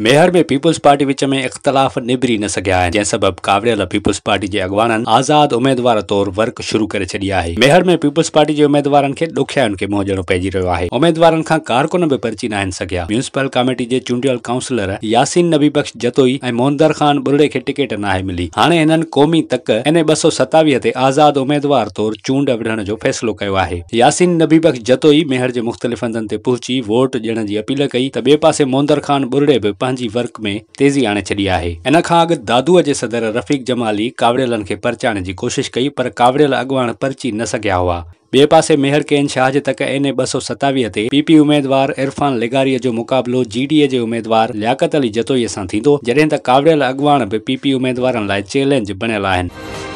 मेहर में people's party which में इख्तलाफ निबरी न सघिया आहिनि जंहिं सबबि कावड़ियल पीपुल्स पार्टी के अगवान आज़ाद उमेदवार तौर वर्क शुरू कर छॾी है मेहर में पीपल्स पार्टी के उमेदवारनि के ॾुखियायुनि खे मुंहुं ॾियणो पइजी रहियो आहे उमेदवारनि कारकुन भी परची ना आहिनि सघिया कमेटी के चूंडियल काउंसलर यासिन नबी बख़्श जतोई ए मोहंदर ख़ान बुरड़े के टिकट ना मिली हाँ इन क़ौमी तक एन ब सौ सतावीह से आज़ाद उमेदवार तौर चूंड विढ़ण जो फ़ैसिलो कयो आहे यासीन नबी बख़्श जतोई मेहर के मुख़्तलिफ़ हंधन ते पहुची वोट दियण की अपील कई तो बे पास मोहंदर ख़ान बुरड़े भी पंहिंजी वर्क में तेज़ी आने छी है इन खां अॻु दादूअ जे सदर रफ़ीक जमाली कावड़ियलनि के परचाण की कोशिश कई पर कावड़ियल अॻुवाण परची न सघिया हुआ ॿिए पासे मेहर केन शाह तक एन ए ॿ सौ से पीपी उमेदवार इरफान लिगारीअ जो मुक़ाबिलो जीडीए के उम्मीदवार लियाकत अली जतोई से जडे जॾहिं त कावड़ियल अॻुवाण बि पीपी उमेदवारनि चैलेंज बणियल आहिनि